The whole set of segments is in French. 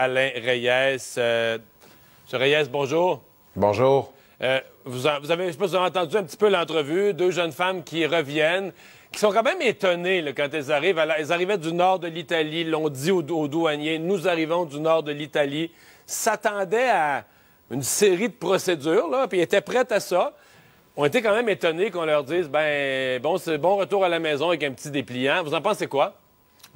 Alain Reyes. Euh, M. Reyes, bonjour. Bonjour. Euh, vous, avez, je sais vous avez entendu un petit peu l'entrevue, deux jeunes femmes qui reviennent, qui sont quand même étonnées quand elles arrivent. elles arrivaient du nord de l'Italie, l'ont dit aux, douaniers, nous arrivons du nord de l'Italie, s'attendaient à une série de procédures, là, puis étaient prêtes à ça On était quand même étonnés qu'on leur dise ben bon, c'est bon retour à la maison avec un petit dépliant. Vous en pensez quoi?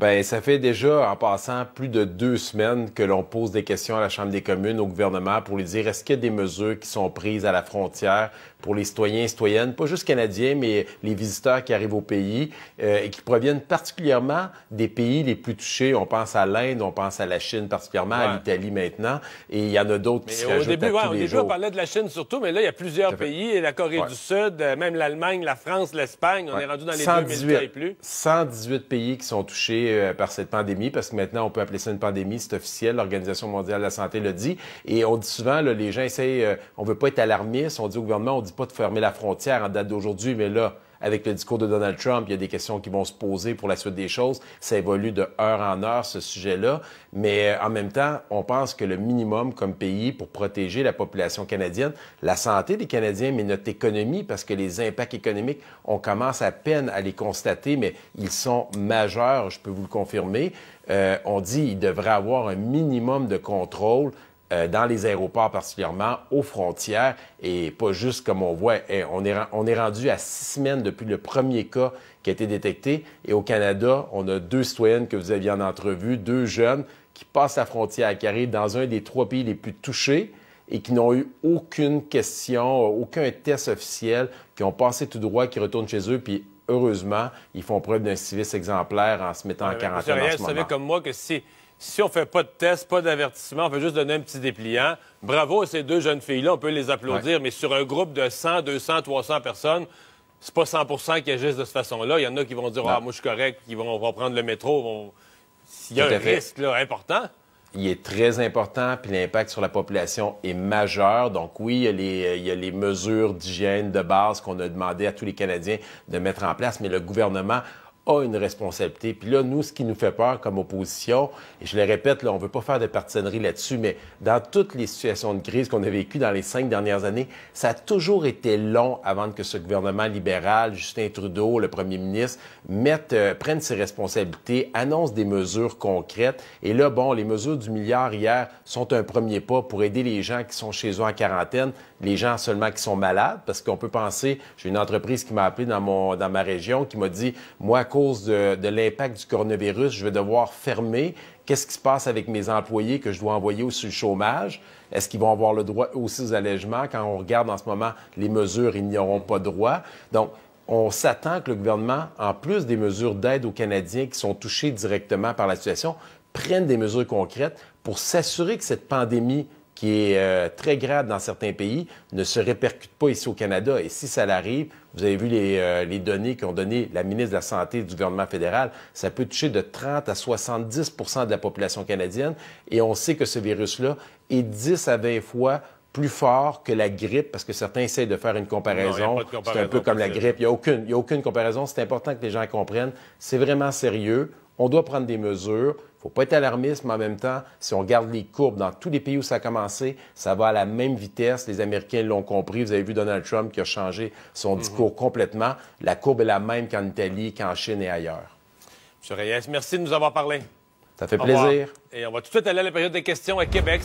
Bien, ça fait déjà, en passant, plus de deux semaines que l'on pose des questions à la Chambre des communes, au gouvernement, pour lui dire est-ce qu'il y a des mesures qui sont prises à la frontière pour les citoyens et citoyennes, pas juste canadiens, mais les visiteurs qui arrivent au pays euh, et qui proviennent particulièrement des pays les plus touchés. On pense à l'Inde, on pense à la Chine particulièrement, à l'Italie maintenant, et il y en a d'autres qui se au à tous Au début, on parlait de la Chine surtout, mais là, il y a plusieurs pays, la Corée du Sud, euh, même l'Allemagne, la France, l'Espagne, on est rendu dans les 118, plus. 118 pays qui sont touchés euh, par cette pandémie, parce que maintenant, on peut appeler ça une pandémie, c'est officiel, l'Organisation mondiale de la santé le dit. Et on dit souvent, les gens essayent, euh, on veut pas être alarmiste, on dit au gouvernement, on dit pas de fermer la frontière en date d'aujourd'hui, mais là, avec le discours de Donald Trump, il y a des questions qui vont se poser pour la suite des choses. Ça évolue de heure en heure, ce sujet-là. Mais euh, en même temps, on pense que le minimum comme pays pour protéger la population canadienne, la santé des Canadiens, mais notre économie, parce que les impacts économiques, on commence à peine à les constater, mais ils sont majeurs, je peux vous le confirmer. Euh, on dit qu'il devrait avoir un minimum de contrôle euh, dans les aéroports particulièrement, aux frontières, et pas juste comme on voit, eh, on, est, rendu à six semaines depuis le premier cas qui a été détecté, et au Canada, on a deux citoyennes que vous aviez en entrevue, deux jeunes qui passent la frontière, à arrivent dans un des trois pays les plus touchés et qui n'ont eu aucune question, euh, aucun test officiel, qui ont passé tout droit, qui retournent chez eux, puis heureusement, ils font preuve d'un civisme exemplaire en se mettant en quarantaine. comme moi que si on fait pas de test, pas d'avertissement, on fait juste donner un petit dépliant. Bravo à ces deux jeunes filles-là, on peut les applaudir, mais sur un groupe de 100, 200, 300 personnes, c'est pas 100 qui agissent de cette façon-là. Il y en a qui vont dire, ah, moi, je suis correct, qui vont, reprendre le métro. Il y a un risque important il est très important, puis l'impact sur la population est majeur. Donc oui, il y a les, il y a les mesures d'hygiène de base qu'on a demandé à tous les Canadiens de mettre en place, mais le gouvernement a une responsabilité. Puis là, nous, ce qui nous fait peur comme opposition, et je le répète, là, on ne veut pas faire de partisanerie là-dessus, mais dans toutes les situations de crise qu'on a vécues dans les cinq dernières années, ça a toujours été long avant que ce gouvernement libéral, Justin Trudeau, le premier ministre, mette, euh, prenne ses responsabilités, annonce des mesures concrètes. Et là, bon, les mesures du milliard hier sont un premier pas pour aider les gens qui sont chez eux en quarantaine, les gens seulement qui sont malades, parce qu'on peut penser, j'ai une entreprise qui m'a appelé dans, mon, dans ma région qui m'a dit, moi, cause de, l'impact du coronavirus, je vais devoir fermer. Qu'est-ce qui se passe avec mes employés que je dois envoyer au chômage? Est-ce qu'ils vont avoir le droit aussi aux allègements? Quand on regarde en ce moment les mesures, ils n'y auront pas droit. Donc, on s'attend que le gouvernement, en plus des mesures d'aide aux Canadiens qui sont touchés directement par la situation, prenne des mesures concrètes pour s'assurer que cette pandémie qui est euh, très grave dans certains pays, ne se répercute pas ici au Canada. Et si ça l'arrive, vous avez vu les, euh, les données qu'ont donné la ministre de la Santé du gouvernement fédéral, ça peut toucher de 30 à 70 de la population canadienne. Et on sait que ce virus-là est 10 à 20 fois plus fort que la grippe, parce que certains essayent de faire une comparaison. c'est un peu comme la grippe. Il n'y a, aucune, il a aucune comparaison. C'est important que les gens comprennent. C'est vraiment sérieux. On doit prendre des mesures faut pas être alarmiste, mais en même temps, si on regarde les courbes dans tous les pays où ça a commencé, ça va à la même vitesse. Les Américains l'ont compris. Vous avez vu Donald Trump qui a changé son discours mhm. complètement. La courbe est la même qu'en Italie, qu'en Chine et ailleurs. Monsieur Reyes, merci de nous avoir parlé. Ça fait plaisir. Et on va tout de suite aller à la période des questions à Québec.